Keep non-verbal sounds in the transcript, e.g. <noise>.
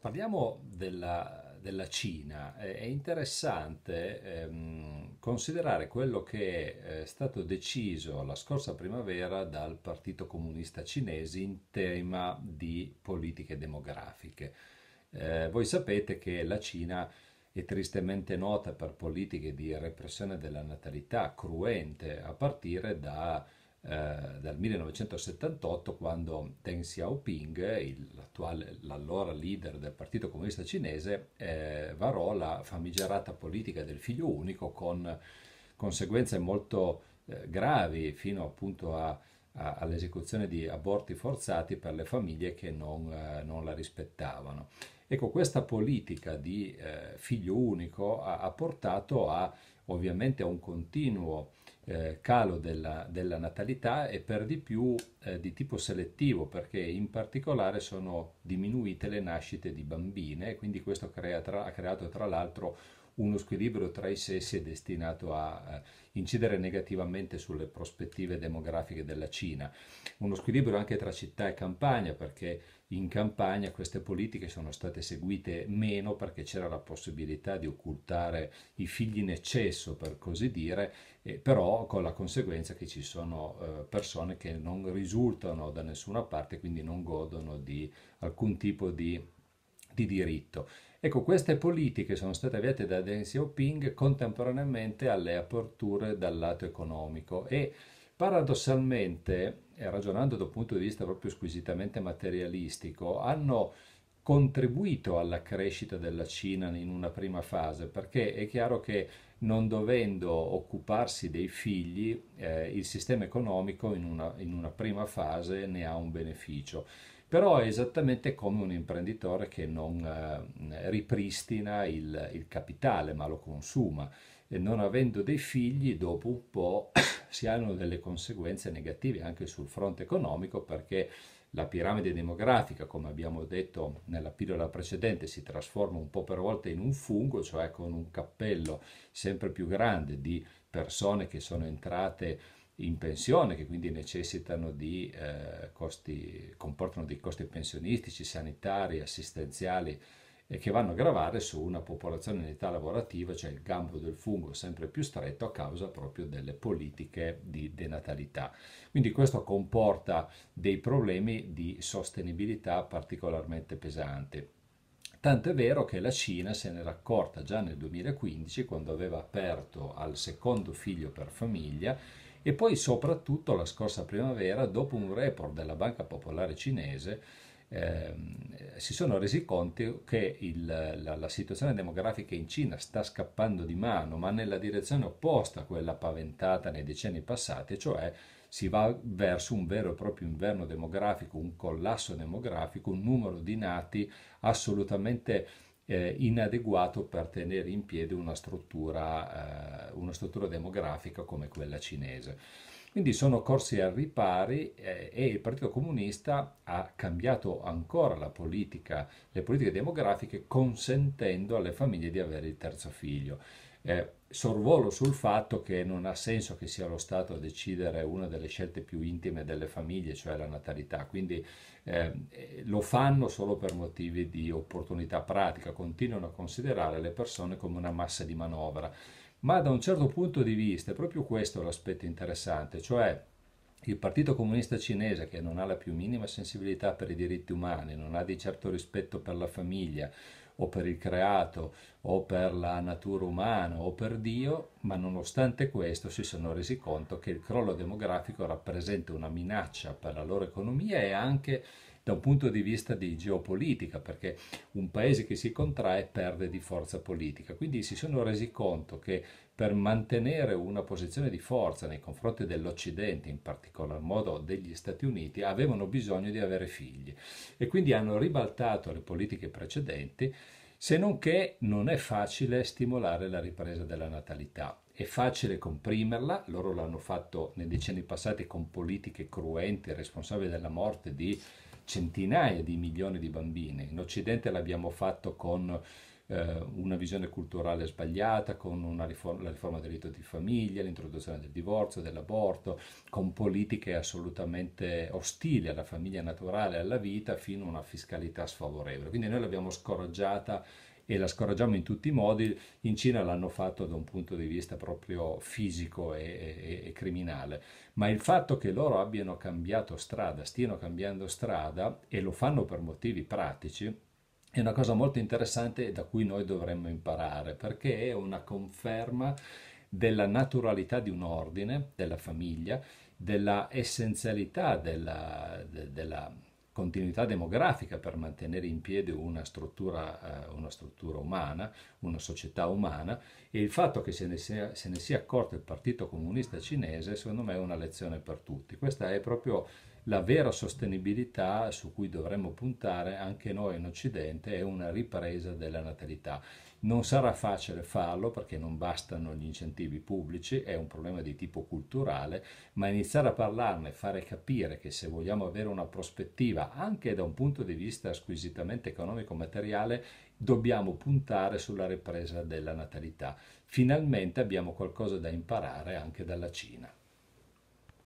Parliamo della, della Cina. È interessante ehm, considerare quello che è eh, stato deciso la scorsa primavera dal Partito Comunista Cinese in tema di politiche demografiche. Eh, voi sapete che la Cina è tristemente nota per politiche di repressione della natalità cruente a partire da eh, dal 1978 quando Deng Xiaoping, l'allora leader del Partito Comunista Cinese, eh, varò la famigerata politica del figlio unico con conseguenze molto eh, gravi fino appunto a all'esecuzione di aborti forzati per le famiglie che non, eh, non la rispettavano. Ecco, questa politica di eh, figlio unico ha, ha, portato a, ovviamente a un continuo eh, calo della, della, natalità e per di più eh, di tipo selettivo, perché in particolare sono diminuite le nascite di bambine e quindi questo crea tra, ha creato tra l'altro uno squilibrio tra i sessi è destinato a eh, incidere negativamente sulle prospettive demografiche della Cina. Uno squilibrio anche tra città e campagna, perché in campagna queste politiche sono state seguite meno perché c'era la possibilità di occultare i figli in eccesso, per così dire, però con la conseguenza che ci sono eh, persone che non risultano da nessuna parte, quindi non godono di alcun tipo di di diritto. Ecco, queste politiche sono state avviate da Deng Xiaoping contemporaneamente alle aperture dal lato economico e paradossalmente, ragionando da un punto di vista proprio squisitamente materialistico, hanno contribuito alla crescita della Cina in una prima fase, perché è chiaro che non dovendo occuparsi dei figli, eh, il sistema economico in una, in una prima fase ne ha un beneficio però è esattamente come un imprenditore che non eh, ripristina il, il, capitale ma lo consuma. E non avendo dei figli, dopo un po' <coughs> si hanno delle conseguenze negative anche sul fronte economico perché la piramide demografica, come abbiamo detto nella pillola precedente, si trasforma un po' per volta in un fungo, cioè con un cappello sempre più grande di persone che sono entrate in pensione, che quindi necessitano di eh, costi, comportano dei costi pensionistici, sanitari, assistenziali e che vanno a gravare su una popolazione in età lavorativa, cioè il gambo del fungo sempre più stretto a causa proprio delle politiche di denatalità. Quindi questo comporta dei problemi di sostenibilità particolarmente pesanti. Tanto è vero che la Cina se n'era accorta già nel 2015 quando aveva aperto al secondo figlio per famiglia e poi soprattutto la scorsa primavera dopo un report della Banca Popolare Cinese eh, si sono resi conto che il, la, la, situazione demografica in Cina sta scappando di mano, ma nella direzione opposta a quella paventata nei decenni passati, cioè si va verso un vero e proprio inverno demografico, un collasso demografico, un numero di nati assolutamente eh, inadeguato per tenere in piedi una struttura, eh, una struttura demografica come quella cinese. Quindi sono corsi al ripari eh, e il Partito Comunista ha cambiato ancora la politica, le politiche demografiche consentendo alle famiglie di avere il terzo figlio. Eh, sorvolo sul fatto che non ha senso che sia lo Stato a decidere una delle scelte più intime delle famiglie, cioè la natalità, quindi eh, lo fanno solo per motivi di opportunità pratica, continuano a considerare le persone come una massa di manovra ma da un certo punto di vista è proprio questo l'aspetto interessante, cioè il Partito Comunista Cinese, che non ha la più minima sensibilità per i diritti umani, non ha di certo rispetto per la famiglia o per il creato o per la natura umana o per Dio, ma nonostante questo si sono resi conto che il crollo demografico rappresenta una minaccia per la loro economia e anche per da un punto di vista di geopolitica, perché un paese che si contrae perde di forza politica. Quindi si sono resi conto che per mantenere una posizione di forza nei confronti dell'Occidente, in particolar modo degli Stati Uniti, avevano bisogno di avere figli e quindi hanno ribaltato le politiche precedenti, se non che non è facile stimolare la ripresa della natalità. È facile comprimerla, loro l'hanno fatto nei decenni passati con politiche cruenti, responsabili della morte di centinaia di milioni di bambini. In Occidente l'abbiamo fatto con eh, una visione culturale sbagliata, con riforma, la riforma del diritto di famiglia, l'introduzione del divorzio, dell'aborto, con politiche assolutamente ostili alla famiglia naturale, alla vita, fino a una fiscalità sfavorevole. Quindi noi l'abbiamo scoraggiata e la scoraggiamo in tutti i modi. In Cina l'hanno fatto da un punto di vista proprio fisico e, e, e criminale, ma il fatto che loro abbiano cambiato strada, stiano cambiando strada e lo fanno per motivi pratici, è una cosa molto interessante da cui noi dovremmo imparare perché è una conferma della naturalità di un ordine, della famiglia, della essenzialità della, della continuità demografica per mantenere in piedi una struttura, eh, una struttura, umana, una società umana e il fatto che se ne, sia, se ne sia accorto il Partito Comunista Cinese secondo me è una lezione per tutti. Questa è proprio la vera sostenibilità su cui dovremmo puntare anche noi in Occidente è una ripresa della natalità. Non sarà facile farlo perché non bastano gli incentivi pubblici, è un problema di tipo culturale, ma iniziare a parlarne, fare capire che se vogliamo avere una prospettiva anche da un punto di vista squisitamente economico-materiale, dobbiamo puntare sulla ripresa della natalità. Finalmente abbiamo qualcosa da imparare anche dalla Cina.